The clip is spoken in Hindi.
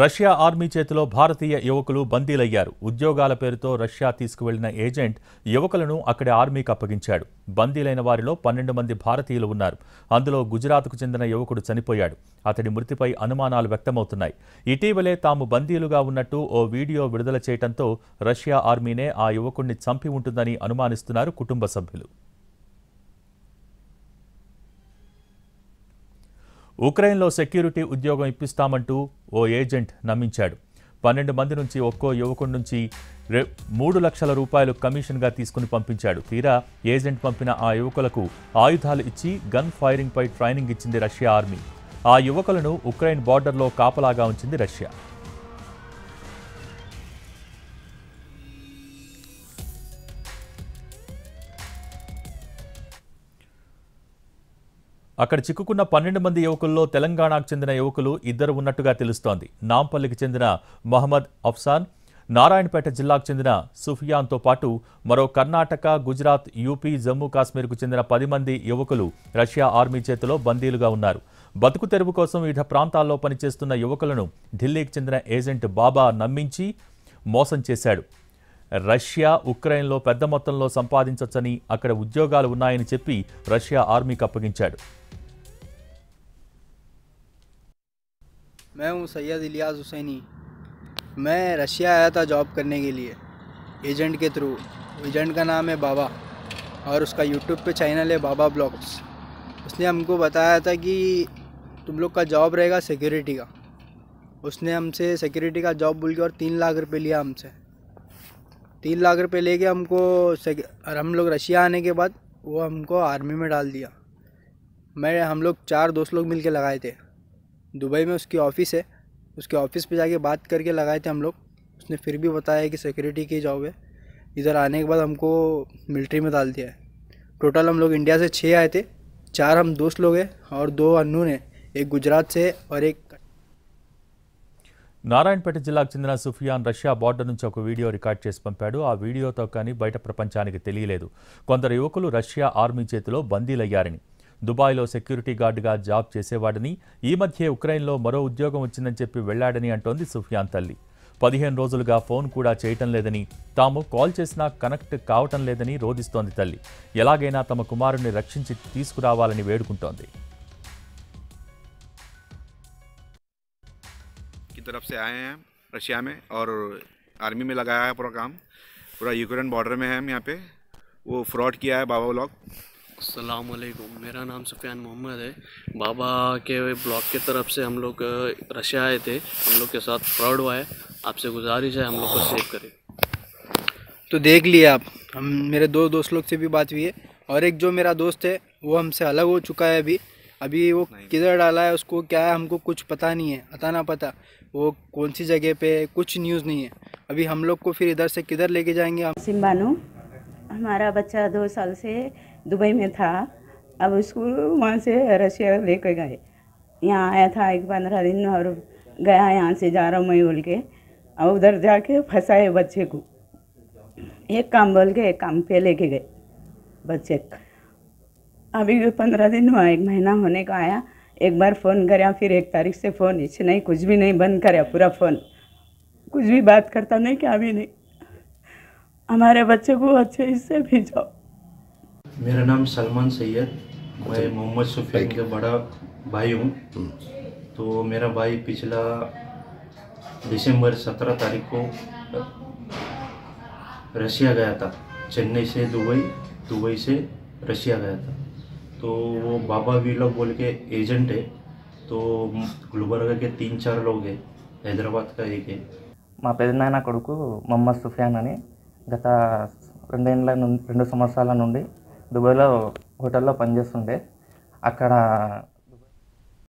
రష్యా ఆర్మీ చేతిలో భారతీయ యువకులు బందీలయ్యారు ఉద్యోగాల పేరుతో రష్యా తీసుకువెళ్లిన ఏజెంట్ యువకులను అక్కడి ఆర్మీకి అప్పగించాడు బందీలైన వారిలో పన్నెండు మంది భారతీయులు ఉన్నారు అందులో గుజరాత్కు చెందిన యువకుడు చనిపోయాడు అతడి మృతిపై అనుమానాలు వ్యక్తమవుతున్నాయి ఇటీవలే తాము బందీలుగా ఉన్నట్టు ఓ వీడియో విడుదల చేయడంతో రష్యా ఆర్మీనే ఆ యువకుడిని చంపి ఉంటుందని అనుమానిస్తున్నారు కుటుంబ సభ్యులు ఉక్రెయిన్లో సెక్యూరిటీ ఉద్యోగం ఇప్పిస్తామంటూ ఓ ఏజెంట్ నమ్మించాడు పన్నెండు మంది నుంచి ఒక్కో యువకుడి నుంచి మూడు లక్షల రూపాయలు కమిషన్గా తీసుకుని పంపించాడు తీరా ఏజెంట్ పంపిన ఆ యువకులకు ఆయుధాలు ఇచ్చి గన్ ఫైరింగ్పై ట్రైనింగ్ ఇచ్చింది రష్యా ఆర్మీ ఆ యువకులను ఉక్రెయిన్ బార్డర్లో కాపలాగా ఉంచింది రష్యా అక్కడ చిక్కుకున్న పన్నెండు మంది యువకుల్లో తెలంగాణకు చెందిన యువకులు ఇద్దరు ఉన్నట్టుగా తెలుస్తోంది నాంపల్లికి చెందిన మహమ్మద్ అఫ్సాన్ నారాయణపేట జిల్లాకు చెందిన సుఫియాన్తో పాటు మరో కర్ణాటక గుజరాత్ యూపీ జమ్మూ కాశ్మీర్కు చెందిన పది మంది యువకులు రష్యా ఆర్మీ చేతిలో బందీలుగా ఉన్నారు బతుకు తెరువు కోసం వివిధ ప్రాంతాల్లో పనిచేస్తున్న యువకులను ఢిల్లీకి చెందిన ఏజెంట్ బాబా నమ్మించి మోసం చేశాడు రష్యా ఉక్రెయిన్లో పెద్ద మొత్తంలో సంపాదించవచ్చని అక్కడ ఉద్యోగాలు ఉన్నాయని చెప్పి రష్యా ఆర్మీకి అప్పగించాడు मैं हूँ सैयद इलियास हुसैनी मैं रशिया आया था जॉब करने के लिए एजेंट के थ्रू एजेंट का नाम है बाबा और उसका यूट्यूब पे चैनल है बाबा ब्लॉग्स उसने हमको बताया था कि तुम लोग का जॉब रहेगा सिक्योरिटी का उसने हमसे सिक्योरिटी का जॉब बोल के और तीन लाख रुपये लिया हमसे तीन लाख रुपये लेके हमको और हम लोग रशिया आने के बाद वो हमको आर्मी में डाल दिया मैं हम लोग चार दोस्त लोग मिल के लगाए थे दुबई में उसकी ऑफ़िस है उसके ऑफ़िस पे जाके बात करके लगाए थे हम लोग उसने फिर भी बताया कि सिक्योरिटी की जॉब है इधर आने के बाद हमको मिलिट्री में डाल दिया है टोटल हम लोग इंडिया से छः आए थे चार हम दोस्त लोग हैं और दो अनून हैं एक गुजरात से और एक नारायणपेट जिला चंद्र सुफिया रशिया बॉर्डर नीचे वीडियो వీడియో पंपा आ वीडियो तो వీడియోతో बैठ प्रपंचा ప్రపంచానికి తెలియలేదు కొందరు యువకులు రష్యా ఆర్మీ दुबाई सूरी गारेवाड़ी मध्य उक्रेन मो उद्योग वेलाड़ी सुफियान तीन पदहे रोजल का फोन चेयटं लेदान ता का कनेक्ट कावटं लेदान रोधिस्ट ती एलागैना तम कुमार रक्षकरावाल वे तरफ से आए हैं रशिया में और आर्मी में लगाया है पूरा पूरा यूक्रेन बॉर्डर में है हम यहाँ पे वो फ्रॉड किया है बाबा ब्लॉक असलकुम मेरा नाम सुफियान मोहम्मद है बाबा के ब्लॉक के तरफ से हम लोग रशिया आए थे हम लोग के साथ फ्रॉड हुआ है आपसे गुजारिश है हम लोग को सेव करें तो देख लिए आप हम मेरे दो दोस्त लोग से भी बात हुई है और एक जो मेरा दोस्त है वो हमसे अलग हो चुका है अभी अभी वो किधर डाला है उसको क्या है हमको कुछ पता नहीं है अता ना पता वो कौन सी जगह पे कुछ न्यूज़ नहीं है अभी हम लोग को फिर इधर से किधर लेके जाएंगे आप सिम्बानू हमारा बच्चा दो साल से दुबई में था अब उसको वहाँ से रशिया लेकर गए यहाँ आया था एक पंद्रह दिन और गया यहाँ से जा रहा हूँ मैं बोल के और उधर जाके फंसाए बच्चे को एक काम बोल के एक काम पे लेके गए बच्चे अभी पंद्रह दिन हुआ एक महीना होने का आया एक बार फ़ोन करया फिर एक तारीख से फ़ोन इसे नहीं कुछ भी नहीं बंद करा पूरा फ़ोन कुछ भी बात करता नहीं क्या भी नहीं हमारे बच्चे को अच्छे इससे भेजाओ मेरा नाम सलमान सैयद अच्छा। मैं मोहम्मद सुफियान का बड़ा भाई हूँ हम्म। तो मेरा भाई पिछला दिसंबर सत्रह तारीख को रशिया गया था चेन्नई से दुबई दुबई से रशिया गया था तो वो बाबा लोग बोल के एजेंट है तो गुलबर्गा के तीन चार लोग हैं हैदराबाद का एक है माँ पेद సుఫియాన్ मोहम्मद सुफियान गत रेल रे సంవత్సరాల నుండి దుబాయ్లో హోటల్లో పనిచేస్తుండే అక్కడ